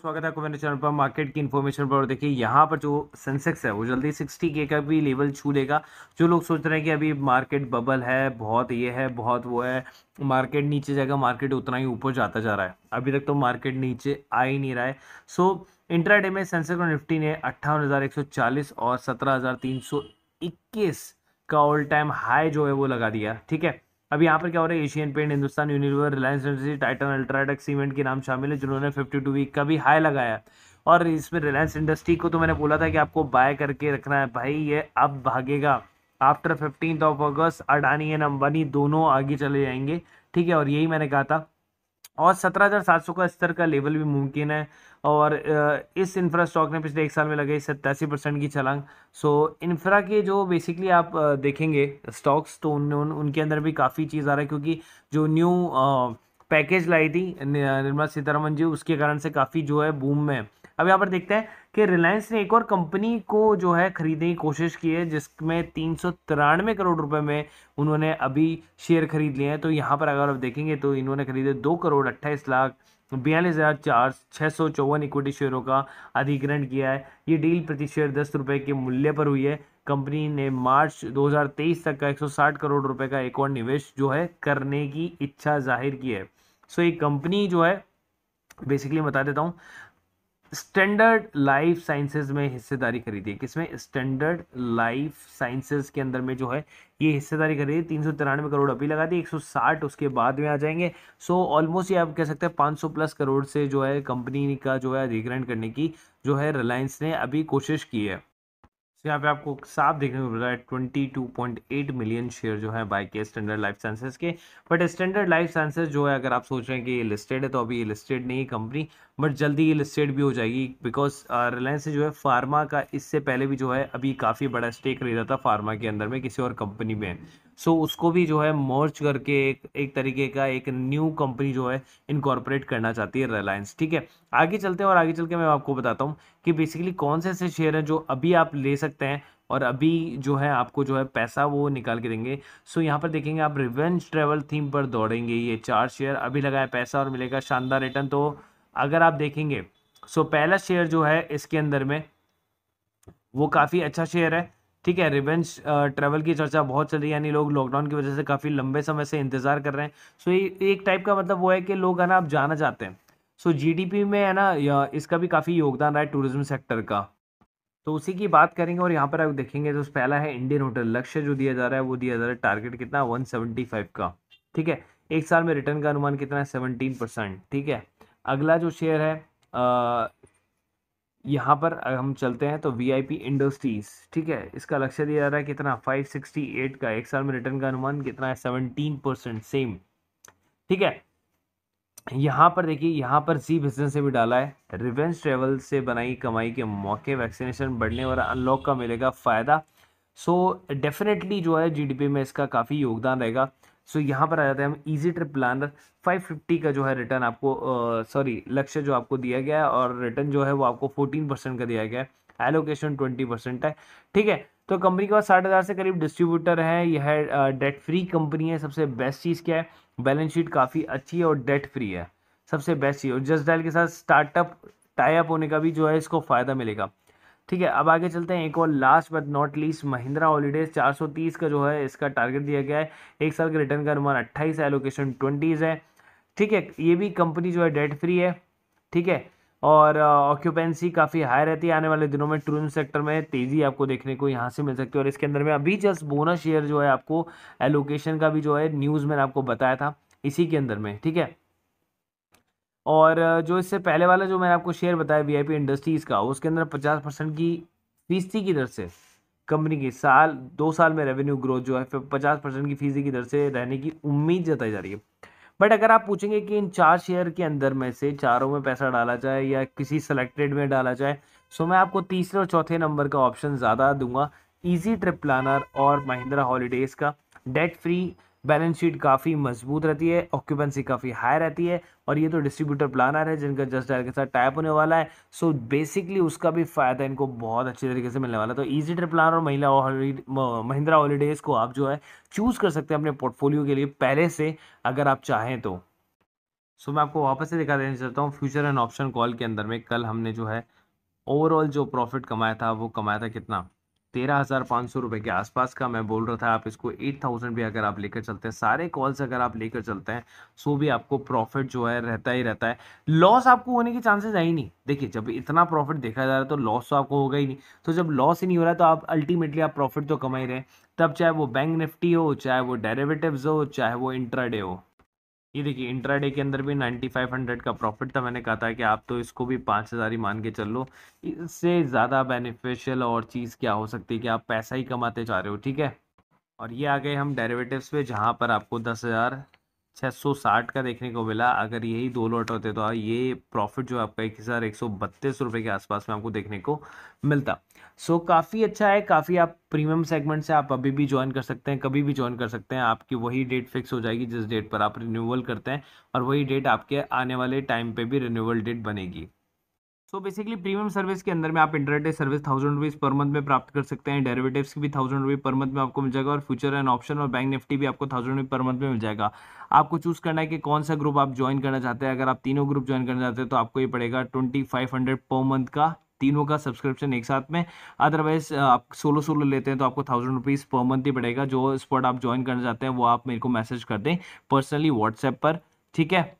स्वागत है आपको मेरे चैनल पर मार्केट की इन्फॉर्मेशन पर और देखिए यहाँ पर जो सेंसेक्स है वो जल्दी 60 के का भी लेवल छू लेगा जो लोग सोच रहे हैं कि अभी मार्केट बबल है बहुत ये है बहुत वो है मार्केट नीचे जाएगा मार्केट उतना ही ऊपर जाता जा रहा है अभी तक तो मार्केट नीचे आ ही नहीं रहा है सो so, इंट्राडे में सेंसेक्स और निफ्टी ने अट्ठावन और सत्रह का ऑल टाइम हाई जो है वो लगा दिया ठीक है अब यहाँ पर क्या हो रहा है Asian paint Hindustan Unilever Reliance industry Titan UltraTech cement के नाम शामिल है जिन्होंने फिफ्टी टू वीक का भी हाई लगाया और इसमें रिलायंस इंडस्ट्री को तो मैंने बोला था कि आपको बाय करके रखना है भाई ये अब भागेगा after fifteen of August Adani and Ambani दोनों आगे चले जाएंगे ठीक है और यही मैंने कहा था और सौ का स्तर का लेवल भी मुमकिन है और इस इंफ्रा स्टॉक ने पिछले एक साल में लगे सत्तासी परसेंट की छलांग सो इंफ्रा के जो बेसिकली आप देखेंगे स्टॉक्स तो उन, उन उनके अंदर भी काफ़ी चीज़ आ रहा है क्योंकि जो न्यू पैकेज लाई थी निर्मला सीतारमन जी उसके कारण से काफ़ी जो है बूम में अब यहाँ पर देखते हैं कि रिलायंस ने एक और कंपनी को जो है खरीदने की कोशिश की है जिसमें तीन सौ तिरानवे करोड़ रुपए में उन्होंने अभी शेयर खरीद लिए हैं तो यहाँ पर अगर आप देखेंगे तो इन्होंने खरीदे दो करोड़ अट्ठाईस लाख बयालीस हज़ार चार छः सौ चौवन इक्विटी शेयरों का अधिग्रहण किया है ये डील प्रति शेयर दस रुपये के मूल्य पर हुई है कंपनी ने मार्च 2023 तक का 160 करोड़ रुपए का एक और निवेश जो है करने की इच्छा जाहिर की है सो so, ये कंपनी जो है बेसिकली बता देता हूँ स्टैंडर्ड लाइफ साइंसेज में हिस्सेदारी खरीदी किसमें स्टैंडर्ड लाइफ साइंसेज के अंदर में जो है ये हिस्सेदारी खरीदी तीन सौ तिरानवे करोड़ अभी लगा दी एक सौ साठ उसके बाद में आ जाएंगे सो ऑलमोस्ट ये आप कह सकते हैं पाँच सौ प्लस करोड़ से जो है कंपनी का जो है अधिग्रहण करने की जो है रिलायंस ने अभी कोशिश की है तो यहाँ पे आपको साफ देखने को मिल रहा है twenty two point eight million share जो है बाय के स्टैंडर्ड लाइफ साइंसेज के बट स्टैंडर्ड लाइफ साइंसेज जो है अगर आप सोच रहे हैं कि ये लिस्टेड है तो अभी ये लिस्टेड नहीं है कंपनी बट जल्दी ये लिस्टेड भी हो जाएगी बिकॉज रिलायंस uh, जो है फार्मा का इससे पहले भी जो है अभी काफ़ी बड़ा स्टेक खरीदा था फार्मा के अंदर में किसी और कंपनी में सो उसको भी जो है मर्ज करके एक एक तरीके का एक न्यू कंपनी जो है इनकॉर्पोरेट करना चाहती है रिलायंस ठीक है आगे चलते हैं और आगे चल के मैं आपको बताता हूँ कि बेसिकली कौन से ऐसे शेयर हैं जो अभी आप ले सकते हैं और अभी जो है आपको जो है पैसा वो निकाल के देंगे सो यहाँ पर देखेंगे आप रिवेंज ट्रेवल थीम पर दौड़ेंगे ये चार शेयर अभी लगाया पैसा और मिलेगा शानदार रिटर्न तो अगर आप देखेंगे सो पहला शेयर जो है इसके अंदर में वो काफ़ी अच्छा शेयर है ठीक है रिवेंज ट्रैवल uh, की चर्चा बहुत चल रही है यानी लोग लॉकडाउन की वजह से काफ़ी लंबे समय से इंतज़ार कर रहे हैं सो ये एक टाइप का मतलब वो है कि लोग है ना आप जाना चाहते हैं सो जीडीपी में है ना इसका भी काफ़ी योगदान रहा है टूरिज्म सेक्टर का तो उसी की बात करेंगे और यहाँ पर आप देखेंगे तो पहला है इंडियन होटल लक्ष्य जो दिया जा रहा है वो दिया जा रहा है टारगेट कितना वन सेवेंटी फाइव का ठीक है एक साल में रिटर्न का अनुमान कितना है सेवनटीन परसेंट ठीक है अगला जो शेयर है uh, यहाँ पर हम चलते हैं तो वी आई पी इंडस्ट्रीज ठीक है इसका लक्ष्य दिया जा रहा है कितना 568 का एक साल में रिटर्न का अनुमान कितना है 17 परसेंट सेम ठीक है यहाँ पर देखिए यहाँ पर जी बिजनेस से भी डाला है रिवेंज ट्रेवल से बनाई कमाई के मौके वैक्सीनेशन बढ़ने और अनलॉक का मिलेगा फ़ायदा सो so, डेफिनेटली जो है जीडीपी में इसका काफ़ी योगदान रहेगा सो so, यहाँ पर आ जाते हैं हम इजी ट्रिप प्लानर 550 का जो है रिटर्न आपको सॉरी लक्ष्य जो आपको दिया गया है और रिटर्न जो है वो आपको 14 परसेंट का दिया गया है एलोकेशन 20 परसेंट है ठीक है तो कंपनी के पास साठ हज़ार से करीब डिस्ट्रीब्यूटर है यह डेट फ्री कंपनी है सबसे बेस्ट चीज़ क्या है बैलेंस शीट काफ़ी अच्छी है और डेट फ्री है सबसे बेस्ट चीज़ और जस्ट डायल के साथ स्टार्टअप टाइप होने का भी जो है इसको फ़ायदा मिलेगा ठीक है अब आगे चलते हैं एक और last but not least Mahindra Holidays 430 का जो है इसका टारगेट दिया गया है एक साल के रिटर्न का अनुमान 28 है एलोकेशन 20 है ठीक है ये भी कंपनी जो है डेट फ्री है ठीक है और ऑक्यूपेंसी काफ़ी हाई रहती है आने वाले दिनों में टूरिज्म सेक्टर में तेज़ी आपको देखने को यहाँ से मिल सकती है और इसके अंदर में अभी जस्ट बोनस शेयर जो है आपको एलोकेशन का भी जो है न्यूज़ मैंने आपको बताया था इसी के अंदर में ठीक है और जो इससे पहले वाला जो मैंने आपको शेयर बताया वीआईपी इंडस्ट्रीज़ का उसके अंदर पचास परसेंट की फीस थी की दर से कंपनी की साल दो साल में रेवेन्यू ग्रोथ जो है पचास परसेंट की फीस की दर से रहने की उम्मीद जताई जा रही है बट अगर आप पूछेंगे कि इन चार शेयर के अंदर में से चारों में पैसा डाला जाए या किसी सेलेक्टेड में डाला जाए सो तो मैं आपको तीसरे और चौथे नंबर का ऑप्शन ज़्यादा दूंगा ईजी ट्रिप प्लानर और महिंद्रा हॉलीडेज़ का डेट फ्री बैलेंस शीट काफ़ी मजबूत रहती है ऑक्यूपेंसी काफ़ी हाई रहती है और ये तो डिस्ट्रीब्यूटर प्लानर है जिनका जस्ट डायर के साथ टाइप होने वाला है सो so बेसिकली उसका भी फायदा इनको बहुत अच्छे तरीके से मिलने वाला है तो ईजी ट्रिप प्लान और महिला महिंद्रा हॉलीडेज़ को आप जो है चूज़ कर सकते हैं अपने पोर्टफोलियो के लिए पहले से अगर आप चाहें तो सो so, मैं आपको वापस से दिखा देना चाहता हूँ फ्यूचर एंड ऑप्शन कॉल के अंदर में कल हमने जो है ओवरऑल जो प्रॉफिट कमाया था वो कमाया था कितना तेरह हज़ार पाँच सौ रुपये के आसपास का मैं बोल रहा था आप इसको एट थाउजेंड भी अगर आप लेकर चलते हैं सारे कॉल्स अगर आप लेकर चलते हैं सो भी आपको प्रॉफिट जो है रहता ही रहता है लॉस आपको होने के चांसेस है ही नहीं देखिए जब इतना प्रॉफिट देखा जा रहा है तो लॉस तो आपको होगा ही नहीं तो जब लॉस ही नहीं हो रहा तो आप अल्टीमेटली आप प्रॉफिट तो कमा ही रहे तब चाहे वो बैंक निफ्टी हो चाहे वो डेरेवेटिव हो चाहे वो इंट्राडे हो ये देखिए इंट्राडे के अंदर भी 9500 का प्रॉफिट था मैंने कहा था कि आप तो इसको भी पाँच हज़ार ही मान के चल लो इससे ज़्यादा बेनिफिशियल और चीज़ क्या हो सकती है कि आप पैसा ही कमाते जा रहे हो ठीक है और ये आ गए हम डेरिवेटिव्स पे जहाँ पर आपको दस हज़ार 660 का देखने को मिला अगर यही दो लॉट होते तो ये प्रॉफिट जो आपका एक हज़ार एक सौ बत्तीस रुपये के आसपास में आपको देखने को मिलता सो so, काफ़ी अच्छा है काफ़ी आप प्रीमियम सेगमेंट से आप अभी भी ज्वाइन कर सकते हैं कभी भी ज्वाइन कर सकते हैं आपकी वही डेट फिक्स हो जाएगी जिस डेट पर आप रिन्यूअल करते हैं और वही डेट आपके आने वाले टाइम पर भी रिन्यूअल डेट बनेगी सो बेसिकली प्रीमियम सर्विस के अंदर में आप intraday service thousand rupees per month में प्राप्त कर सकते हैं डेरिवेटिव्स की भी थाउजेंड रुपीज़ पर मंथ में आपको मिल जाएगा और फ्यूचर एंड ऑप्शन और बैंक निफ्टी भी आपको थाउजेंड रुपीज़ पर मंथ में मिल जाएगा आपको चूज़ करना है कि कौन सा ग्रुप आप ज्वाइन करना चाहते हैं अगर आप तीनों ग्रुप ज्वाइन करना चाहते हैं तो आपको ये पड़ेगा ट्वेंटी फाइव पर मंथ का तीनों का सब्सक्रिप्शन एक साथ में अदरवाइज आप सोलो सोलो लेते हैं तो आपको थाउजेंड रुपीज़ पर मंथ ही पड़ेगा जो स्पॉट आप ज्वाइन करना चाहते हैं वो आप मेरे को मैसेज कर दें पर्सनली व्हाट्सएप पर ठीक है